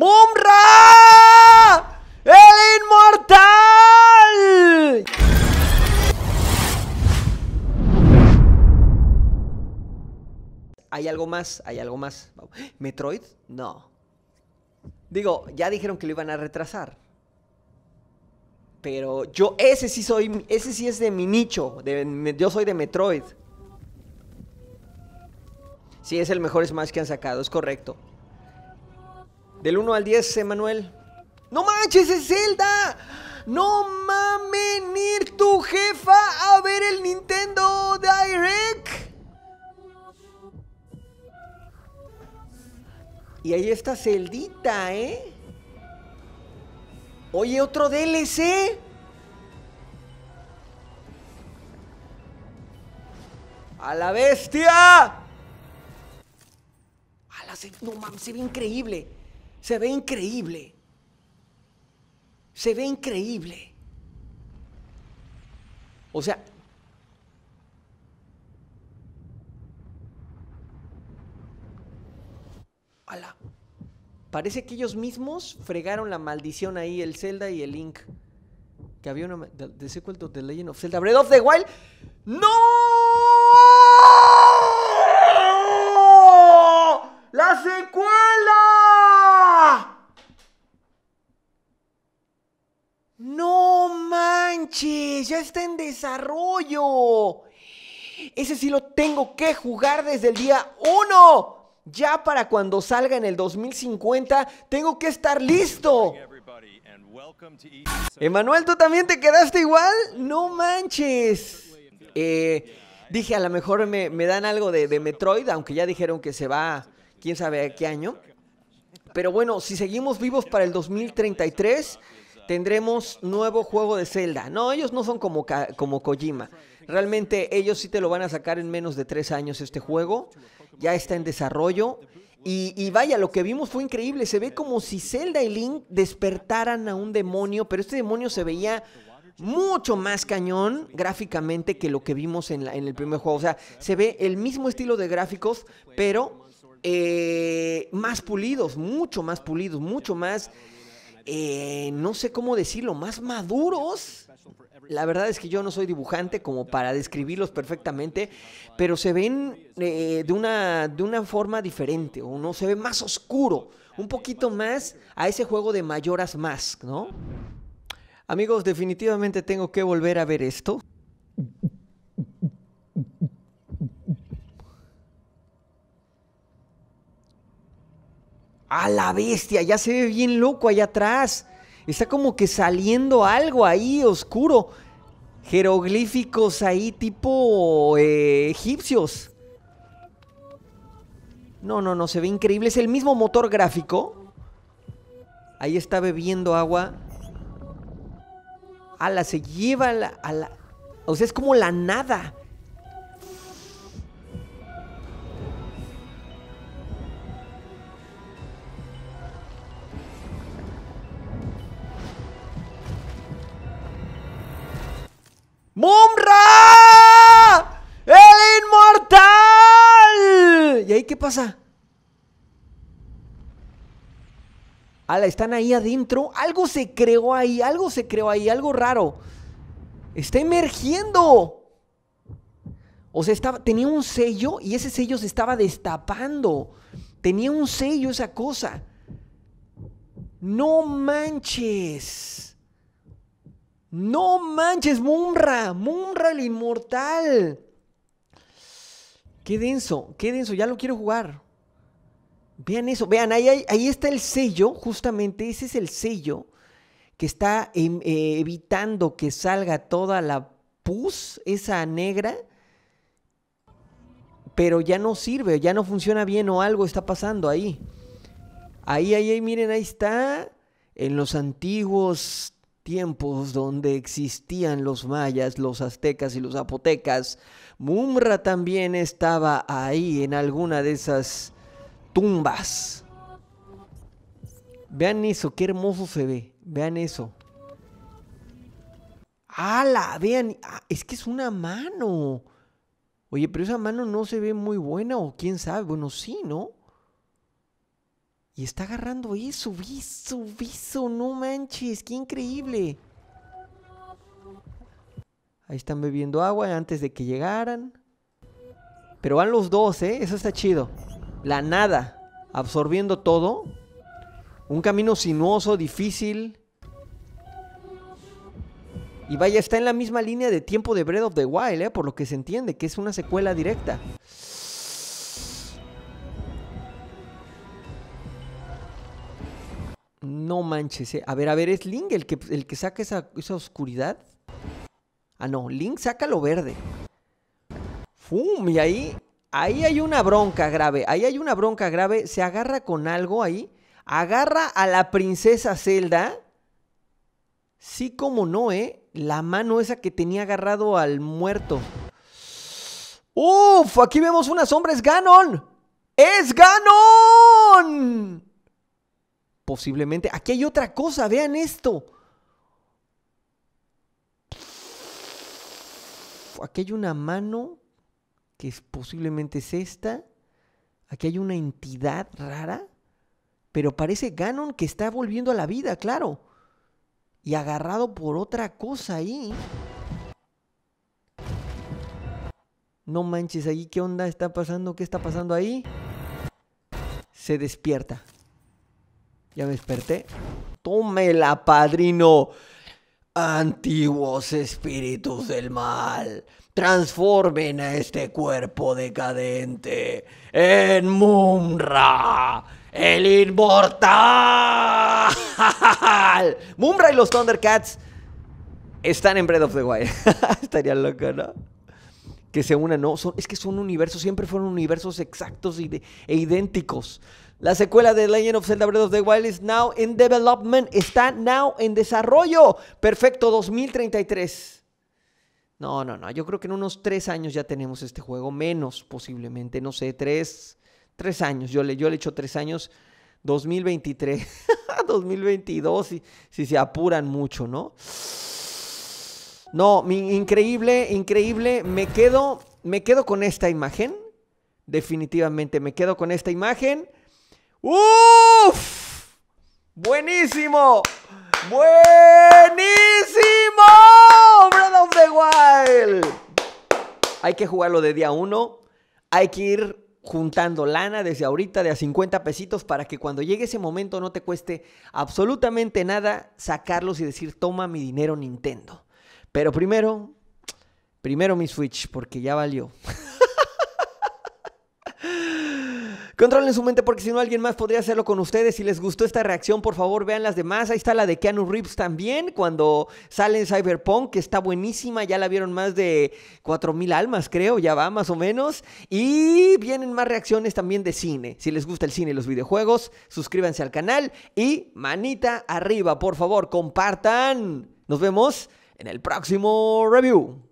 ¡Mumra! ¡El inmortal! Hay algo más, hay algo más. ¿Metroid? No. Digo, ya dijeron que lo iban a retrasar. Pero yo, ese sí soy, ese sí es de mi nicho. yo soy de Metroid. Sí, es el mejor Smash que han sacado, es correcto. Del 1 al 10, Emanuel. ¡No manches, es Zelda! ¡No mames! ir tu jefa a ver el Nintendo Direct! Y ahí está Celdita, ¿eh? Oye, otro DLC. ¡A la bestia! ¡A la se... No mames, se ve increíble! Se ve increíble. Se ve increíble. O sea, ¡Hala! Parece que ellos mismos fregaron la maldición ahí, el Zelda y el Link. Que había una. The, de sequel to The Legend of Zelda. Breath of the Wild. ¡No! ¡La secuela! ya está en desarrollo. Ese sí lo tengo que jugar desde el día 1. Ya para cuando salga en el 2050, tengo que estar listo. Emanuel, ¿tú también te quedaste igual? No manches. Eh, dije, a lo mejor me, dan algo de, de, Metroid, aunque ya dijeron que se va, quién sabe a qué año. Pero bueno, si seguimos vivos para el 2033, tendremos nuevo juego de Zelda. No, ellos no son como, como Kojima. Realmente ellos sí te lo van a sacar en menos de tres años este juego. Ya está en desarrollo. Y, y, vaya, lo que vimos fue increíble. Se ve como si Zelda y Link despertaran a un demonio, pero este demonio se veía mucho más cañón gráficamente que lo que vimos en, en el primer juego. O sea, se ve el mismo estilo de gráficos, pero eh, más pulidos, mucho más pulidos, mucho más eh, no sé cómo decirlo, más maduros. La verdad es que yo no soy dibujante como para describirlos perfectamente, pero se ven eh, de, una, de una forma diferente, Uno se ve más oscuro, un poquito más a ese juego de mayoras más, ¿no? Amigos, definitivamente tengo que volver a ver esto. ¡A la bestia! Ya se ve bien loco allá atrás. Está como que saliendo algo ahí oscuro. Jeroglíficos ahí tipo eh, egipcios. No, no, no, se ve increíble. Es el mismo motor gráfico. Ahí está bebiendo agua. Ala, se lleva a la, a la... O sea, es como la nada. ¿qué pasa? Ala, están ahí adentro. Algo se creó ahí, algo se creó ahí, algo raro. Está emergiendo. O sea, estaba, tenía un sello y ese sello se estaba destapando. Tenía un sello esa cosa. No manches. No manches, Mumra, Mumra el inmortal. Qué denso, qué denso, ya lo quiero jugar. Vean eso, vean, ahí, ahí, está el sello, justamente ese es el sello que está em, eh, evitando que salga toda la pus, esa negra, pero ya no sirve, ya no funciona bien o algo está pasando ahí. Ahí, ahí, ahí, miren, ahí está. En los antiguos tiempos donde existían los mayas, los aztecas y los zapotecas. Mumra también estaba ahí en alguna de esas tumbas. Vean eso, qué hermoso se ve. Vean eso. ¡Hala! Vean, ah, es que es una mano. Oye, pero esa mano no se ve muy buena o quién sabe. Bueno, sí, ¿no? Y está agarrando eso, viso, viso, no manches, qué increíble. Ahí están bebiendo agua antes de que llegaran. Pero van los dos, ¿eh? Eso está chido. La nada, absorbiendo todo. Un camino sinuoso, difícil. Y vaya, está en la misma línea de tiempo de Breath of the Wild, ¿eh? Por lo que se entiende, que es una secuela directa. No manches, eh. A ver, a ver, ¿es Link el que, el que saca esa, oscuridad? Ah, no, Link saca lo verde. ¡Fum! Y ahí, ahí hay una bronca grave. Ahí hay una bronca grave. Se agarra con algo ahí. Agarra a la princesa Zelda. Sí, como no, ¿eh? La mano esa que tenía agarrado al muerto. ¡Uf! Aquí vemos una sombra. ¡Es Ganon! ¡Es Ganon! posiblemente. Aquí hay otra cosa, vean esto. Aquí hay una mano que es, posiblemente es esta. Aquí hay una entidad rara, pero parece Ganon que está volviendo a la vida, claro. Y agarrado por otra cosa ahí. No manches, ahí qué onda está pasando, qué está pasando ahí. Se despierta. Ya me desperté. Tómela, padrino. Antiguos espíritus del mal, transformen a este cuerpo decadente en Mumra, el inmortal. Mumra y los Thundercats están en Breath of the Wild. Estaría loco, ¿no? que se unan, ¿no? Son, es que son universos, siempre fueron universos exactos y e idénticos. La secuela de Legend of Zelda Breath of the Wild is now in development, está now en desarrollo. Perfecto, 2033. No, no, no, yo creo que en unos tres años ya tenemos este juego, menos posiblemente, no sé, tres, tres años, yo le, yo le echo tres años, 2023, 2022, si, si se apuran mucho, ¿no? No, increíble, increíble. Me quedo, me quedo con esta imagen. Definitivamente, me quedo con esta imagen. ¡Uf! Buenísimo. Buenísimo. Breath of the Wild. Hay que jugarlo de día uno. Hay que ir juntando lana desde ahorita de a 50 pesitos para que cuando llegue ese momento no te cueste absolutamente nada sacarlos y decir, toma mi dinero Nintendo. Pero primero, primero mi Switch, porque ya valió. Controlen su mente porque si no alguien más podría hacerlo con ustedes. Si les gustó esta reacción, por favor vean las demás. Ahí está la de Keanu Reeves también cuando sale Cyberpunk, que está buenísima. Ya la vieron más de 4.000 almas, creo, ya va más o menos. Y vienen más reacciones también de cine. Si les gusta el cine y los videojuegos, suscríbanse al canal y manita arriba, por favor, compartan. Nos vemos en el próximo review.